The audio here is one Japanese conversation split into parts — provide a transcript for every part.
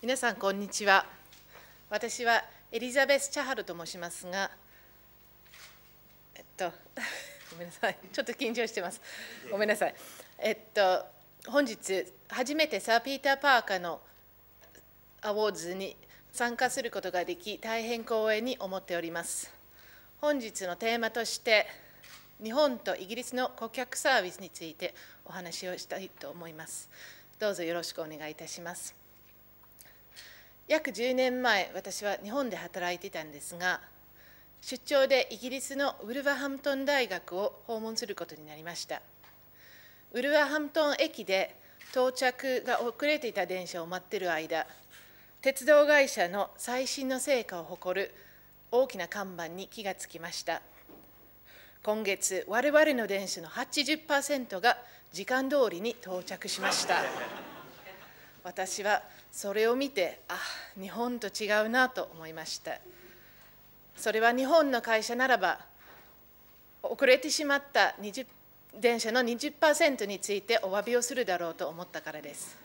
皆さんこんにちは私はエリザベス・チャハルと申しますがえっと ごめんなさいちょっと緊張してますごめんなさいえっと本日初めてサー・ピーター・パーカーのアウォーズに参加することができ大変光栄に思っております本日のテーマとして日本とイギリスの顧客サービスについてお話をしたいと思いますどうぞよろしくお願いいたします約10年前私は日本で働いていたんですが出張でイギリスのウルバハムトン大学を訪問することになりましたウルバハムトン駅で到着が遅れていた電車を待っている間鉄道会社の最新の成果を誇る大きな看板に気がつきました今月我々の電車の80%が時間通りに到着しました私はそれを見てあ日本と違うなと思いましたそれは日本の会社ならば遅れてしまった電車の20%についてお詫びをするだろうと思ったからです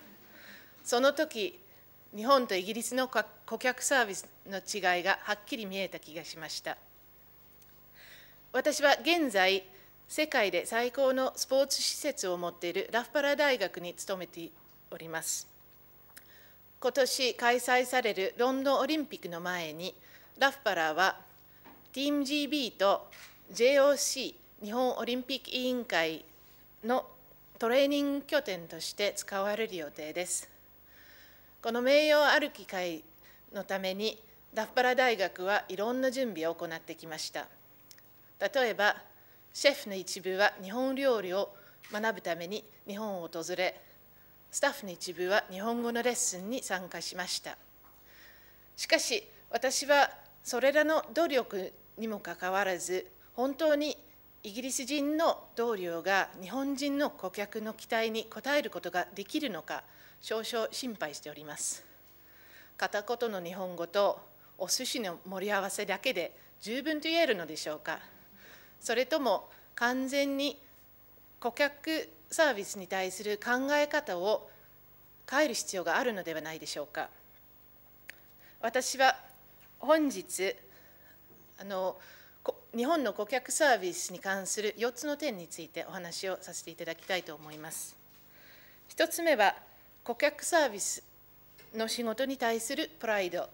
その時日本とイギリスの顧客サービスの違いがはっきり見えた気がしました私は現在世界で最高のスポーツ施設を持っているラフパラ大学に勤めております今年開催されるロンドンオリンピックの前に、ラフパラは、t e a m GB と JOC・ 日本オリンピック委員会のトレーニング拠点として使われる予定です。この名誉ある機会のために、ラフパラ大学はいろんな準備を行ってきました。例えば、シェフの一部は日本料理を学ぶために日本を訪れ、スタッフの一部は日本語のレッスンに参加しましたしかし私はそれらの努力にもかかわらず本当にイギリス人の同僚が日本人の顧客の期待に応えることができるのか少々心配しております片言の日本語とお寿司の盛り合わせだけで十分と言えるのでしょうかそれとも完全に顧客サービスに対する考え方を変える必要があるのではないでしょうか。私は本日あの日本の顧客サービスに関する4つの点についてお話をさせていただきたいと思います。1つ目は顧客サービスの仕事に対するプライド。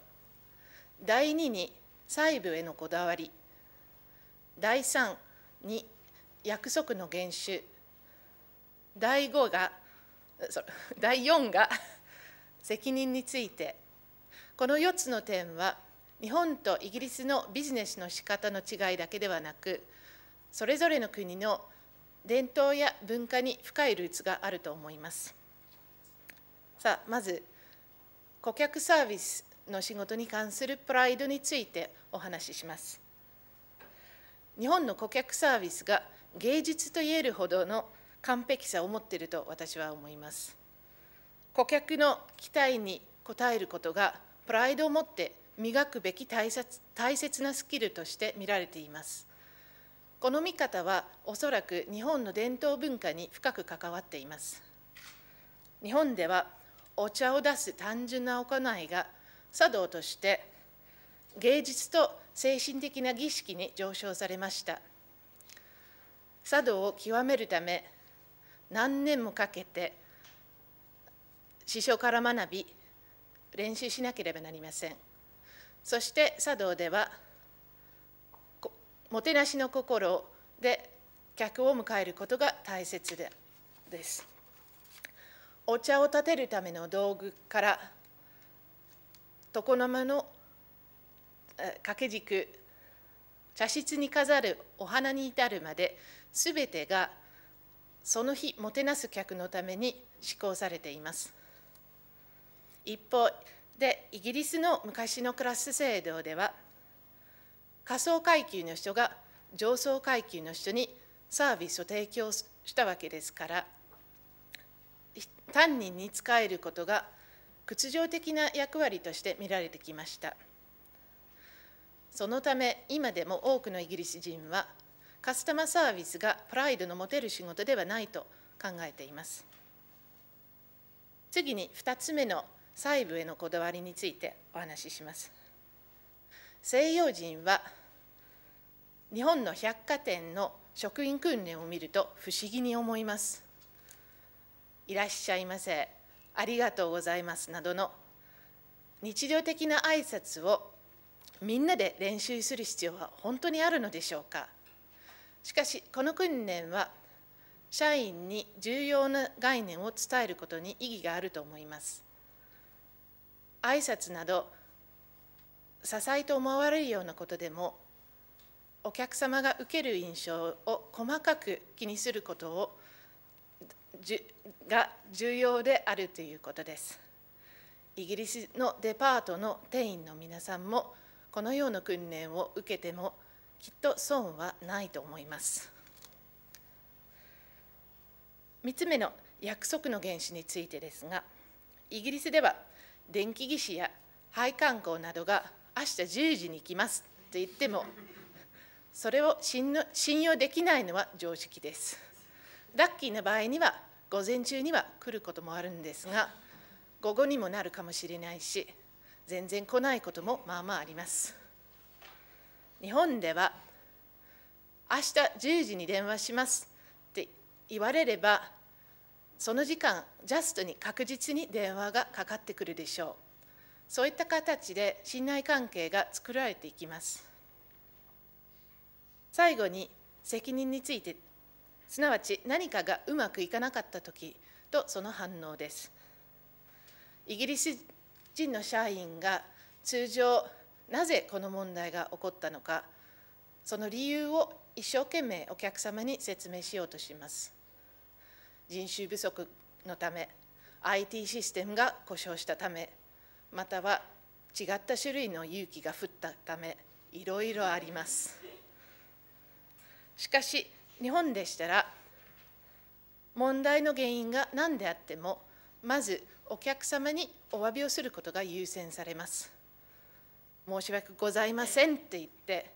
第2に細部へのこだわり。第3に約束の厳守。第5が第4が 責任についてこの4つの点は日本とイギリスのビジネスの仕方の違いだけではなくそれぞれの国の伝統や文化に深いルーツがあると思いますさあまず顧客サービスの仕事に関するプライドについてお話しします日本の顧客サービスが芸術といえるほどの完璧さを持っていると私は思います顧客の期待に応えることがプライドを持って磨くべき大切大切なスキルとして見られていますこの見方はおそらく日本の伝統文化に深く関わっています日本ではお茶を出す単純な行いが茶道として芸術と精神的な儀式に上昇されました茶道を極めるため何年もかけて師匠から学び練習しなければなりませんそして茶道ではもてなしの心で客を迎えることが大切でですお茶を立てるための道具から床の間の掛け軸茶室に飾るお花に至るまで全てがその日もてなす客のために施行されています一方でイギリスの昔のクラス制度では仮想階級の人が上層階級の人にサービスを提供したわけですから担任に仕えることが屈辱的な役割として見られてきましたそのため今でも多くのイギリス人はカスタマーサービスがプライドの持てる仕事ではないと考えています次に2つ目の細部へのこだわりについてお話しします西洋人は日本の百貨店の職員訓練を見ると不思議に思いますいらっしゃいませありがとうございますなどの日常的な挨拶をみんなで練習する必要は本当にあるのでしょうかしかしこの訓練は社員に重要な概念を伝えることに意義があると思います挨拶など支えと思われるようなことでもお客様が受ける印象を細かく気にすることをが重要であるということですイギリスのデパートの店員の皆さんもこのような訓練を受けてもきっと損はないと思います3つ目の約束の原資についてですがイギリスでは電気技師や配管工などが明日10時に行きますと言ってもそれを信用できないのは常識ですラッキーな場合には午前中には来ることもあるんですが午後にもなるかもしれないし全然来ないこともまあまああります日本では明日10時に電話しますって言われればその時間ジャストに確実に電話がかかってくるでしょうそういった形で信頼関係が作られていきます最後に責任についてすなわち何かがうまくいかなかった時とその反応ですイギリス人の社員が通常なぜこの問題が起こったのかその理由を一生懸命お客様に説明しようとします人種不足のため IT システムが故障したためまたは違った種類の勇気が降ったためいろいろありますしかし日本でしたら問題の原因が何であってもまずお客様にお詫びをすることが優先されます申し訳ございませんって言って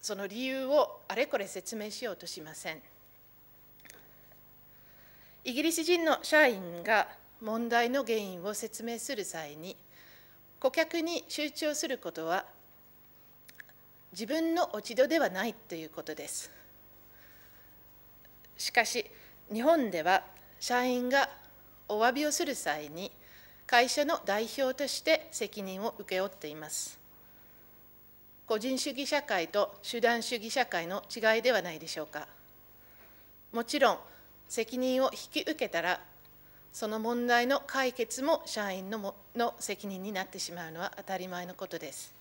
その理由をあれこれ説明しようとしませんイギリス人の社員が問題の原因を説明する際に顧客に集中することは自分の落ち度ではないということですしかし日本では社員がお詫びをする際に会社の代表として責任を請け負っています。個人主義社会と集団主義社会の違いではないでしょうか。もちろん、責任を引き受けたら、その問題の解決も社員のもの責任になってしまうのは当たり前のことです。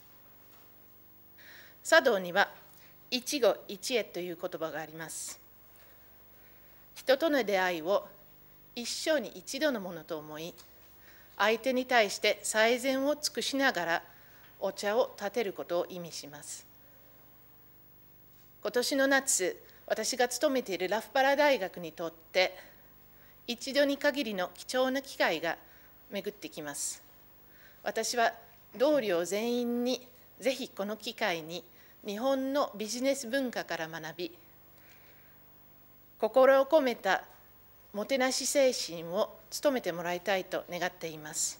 茶道には、一期一会という言葉があります。人との出会いを一生に一度のものと思い、相手に対して最善を尽くしながらお茶を立てることを意味します今年の夏私が勤めているラフパラ大学にとって一度に限りの貴重な機会が巡ってきます私は同僚全員にぜひこの機会に日本のビジネス文化から学び心を込めたもてなし精神を務めてもらいたいと願っています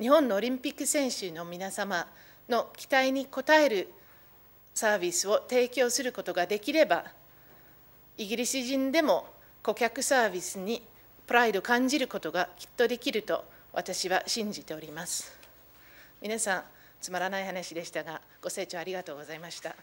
日本のオリンピック選手の皆様の期待に応えるサービスを提供することができればイギリス人でも顧客サービスにプライド感じることがきっとできると私は信じております皆さんつまらない話でしたがご清聴ありがとうございました。